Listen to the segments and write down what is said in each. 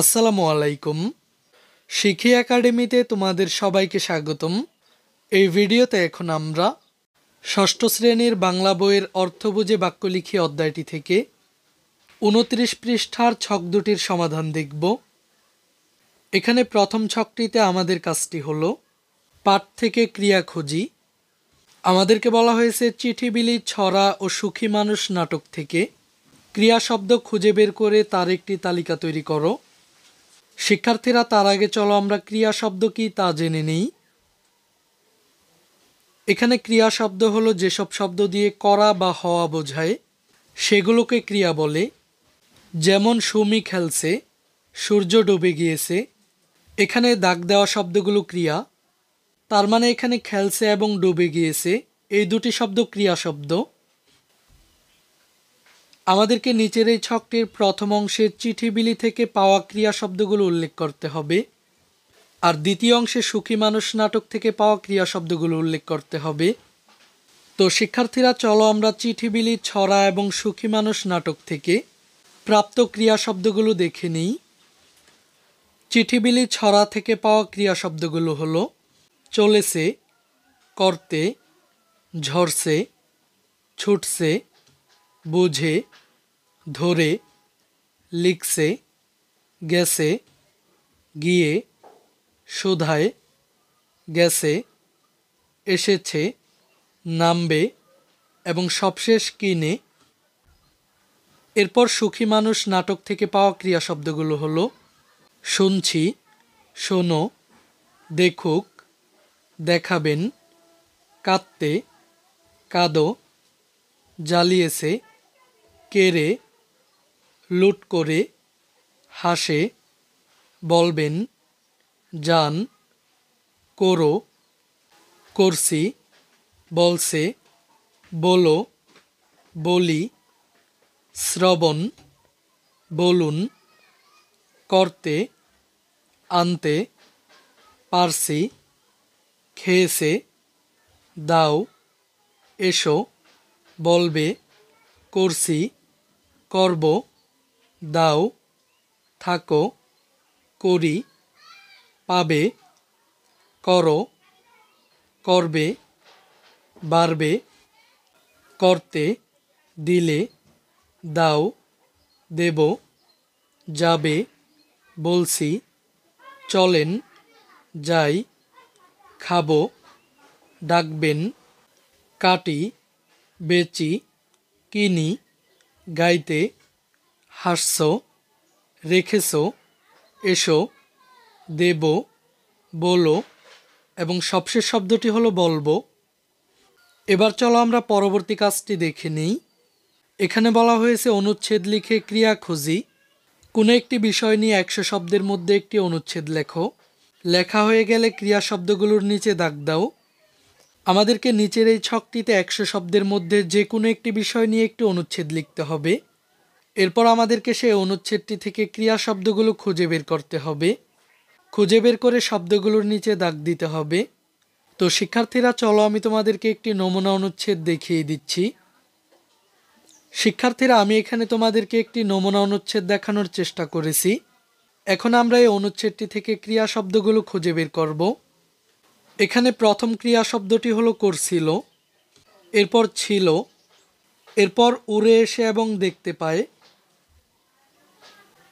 আসসালামু আলাইকুম শিখি একাডেমিতে তোমাদের সবাইকে স্বাগতম এই ভিডিওতে এখন আমরা ষষ্ঠ শ্রেণীর বাংলা বইয়ের অর্থ বুঝে বাক্য লিখি অধ্যায়টি থেকে উনত্রিশ পৃষ্ঠার ছক দুটির সমাধান দেখব এখানে প্রথম ছকটিতে আমাদের কাজটি হল পাঠ থেকে ক্রিয়া খুঁজি আমাদেরকে বলা হয়েছে চিঠি বিলি ছড়া ও সুখী মানুষ নাটক থেকে ক্রিয়া শব্দ খুঁজে বের করে তার একটি তালিকা তৈরি করো শিক্ষার্থীরা তার আগে চলো আমরা ক্রিয়া শব্দ কি তা জেনে নেই এখানে ক্রিয়া শব্দ হলো যেসব শব্দ দিয়ে করা বা হওয়া বোঝায় সেগুলোকে ক্রিয়া বলে যেমন সুমি খেলছে সূর্য ডুবে গিয়েছে এখানে দাগ দেওয়া শব্দগুলো ক্রিয়া তার মানে এখানে খেলছে এবং ডুবে গিয়েছে এই দুটি শব্দ ক্রিয়া শব্দ আমাদেরকে নিচের এই ছকটির প্রথম অংশের চিঠি বিলি থেকে পাওয়া ক্রিয়া শব্দগুলো উল্লেখ করতে হবে আর দ্বিতীয় অংশে সুখী মানুষ নাটক থেকে পাওয়া ক্রিয়া শব্দগুলো উল্লেখ করতে হবে তো শিক্ষার্থীরা চলো আমরা চিঠি বিলি ছড়া এবং সুখী মানুষ নাটক থেকে প্রাপ্ত ক্রিয়া শব্দগুলো দেখে নিই চিঠি বিলি ছড়া থেকে পাওয়া ক্রিয়া শব্দগুলো হলো চলেছে করতে ঝরছে ছুটছে বুঝে ধরে লিখছে গেছে গিয়ে শোধায় গেছে এসেছে নামবে এবং সবশেষ কিনে এরপর সুখী মানুষ নাটক থেকে পাওয়া ক্রিয়া শব্দগুলো হলো শুনছি শোনো দেখুক দেখাবেন কাঁদতে কাঁদো জ্বালিয়েছে কেড়ে লুট করে হাসে বলবেন যান করো করছি বলছে বলো বলি শ্রবণ বলুন করতে আনতে পারছি খেয়েছে দাও এসো বলবে করছি করব দাও থাকো করি পাবে করো করবে বাড়বে করতে দিলে দাও দেব যাবে বলছি চলেন যাই খাবো ডাকবেন কাটি বেচি কিনি গাইতে হাসছ রেখেছ এসো দেব বলো এবং সবশেষ শব্দটি হলো বলবো এবার চলো আমরা পরবর্তী কাজটি দেখে নিই এখানে বলা হয়েছে অনুচ্ছেদ লিখে ক্রিয়া খুঁজি কোনো একটি বিষয় নিয়ে একশো শব্দের মধ্যে একটি অনুচ্ছেদ লেখো লেখা হয়ে গেলে ক্রিয়া শব্দগুলোর নিচে দাগ দাও আমাদেরকে নিচের এই ছকটিতে একশো শব্দের মধ্যে যে কোনো একটি বিষয় নিয়ে একটি অনুচ্ছেদ লিখতে হবে এরপর আমাদেরকে সেই অনুচ্ছেদটি থেকে ক্রিয়া শব্দগুলো খুঁজে বের করতে হবে খুঁজে বের করে শব্দগুলোর নিচে দাগ দিতে হবে তো শিক্ষার্থীরা চলো আমি তোমাদেরকে একটি নমুনা অনুচ্ছেদ দেখিয়ে দিচ্ছি শিক্ষার্থীরা আমি এখানে তোমাদেরকে একটি নমুনা অনুচ্ছেদ দেখানোর চেষ্টা করেছি এখন আমরা এই অনুচ্ছেদটি থেকে ক্রিয়া শব্দগুলো খুঁজে বের করবো এখানে প্রথম ক্রিয়া শব্দটি হলো করছিল এরপর ছিল এরপর উড়ে এসে এবং দেখতে পায়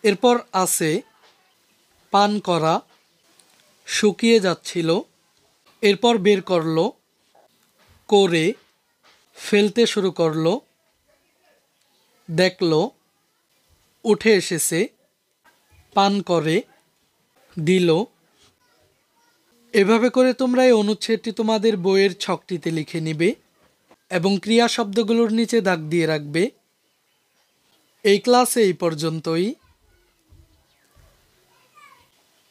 এরপর আসে পান করা শুকিয়ে যাচ্ছিল এরপর বের করল করে ফেলতে শুরু করল দেখল উঠে এসেছে পান করে দিল এভাবে করে তোমরা এই অনুচ্ছেদটি তোমাদের বইয়ের ছকটিতে লিখে নিবে এবং ক্রিয়া শব্দগুলোর নিচে দাগ দিয়ে রাখবে এই ক্লাসে এই পর্যন্তই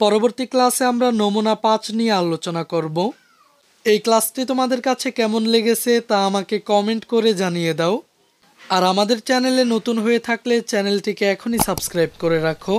পরবর্তী ক্লাসে আমরা নমুনা পাঁচ নিয়ে আলোচনা করব এই ক্লাসটি তোমাদের কাছে কেমন লেগেছে তা আমাকে কমেন্ট করে জানিয়ে দাও আর আমাদের চ্যানেলে নতুন হয়ে থাকলে চ্যানেলটিকে এখনই সাবস্ক্রাইব করে রাখো